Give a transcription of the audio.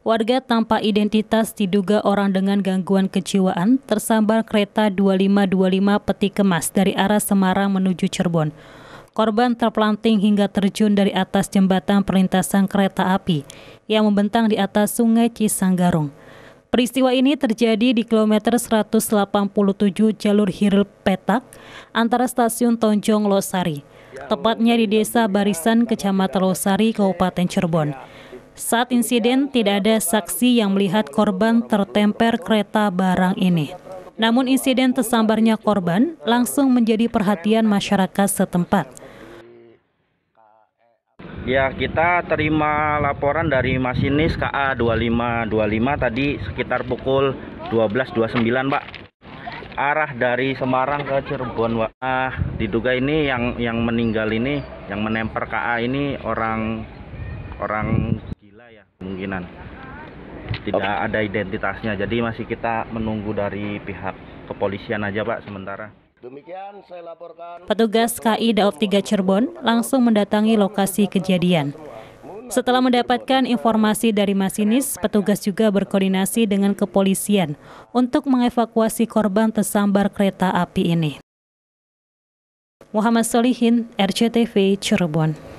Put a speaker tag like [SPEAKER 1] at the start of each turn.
[SPEAKER 1] Warga tanpa identitas diduga orang dengan gangguan kejiwaan tersambar kereta 2525 peti kemas dari arah Semarang menuju Cirebon. Korban terpelanting hingga terjun dari atas jembatan perlintasan kereta api yang membentang di atas sungai Cisanggarung. Peristiwa ini terjadi di kilometer 187 jalur Hiril Petak antara stasiun Tonjong Losari, tepatnya di desa Barisan, Kecamatan Losari, Kabupaten Cirebon. Saat insiden, tidak ada saksi yang melihat korban tertemper kereta barang ini. Namun insiden tersambarnya korban langsung menjadi perhatian masyarakat setempat.
[SPEAKER 2] Ya, kita terima laporan dari masinis KA 2525 tadi sekitar pukul 12.29, Pak. Arah dari Semarang ke Cirebon, Pak. Ah, diduga ini yang yang meninggal ini, yang menemper KA ini orang orang ya kemungkinan tidak okay. ada identitasnya jadi masih kita menunggu dari pihak kepolisian aja pak sementara
[SPEAKER 1] Demikian saya laporkan. Petugas KI Daop 3 Cirebon langsung mendatangi lokasi kejadian. Setelah mendapatkan informasi dari masinis, petugas juga berkoordinasi dengan kepolisian untuk mengevakuasi korban tersambar kereta api ini. Muhammad Solihin, RCTV Cirebon.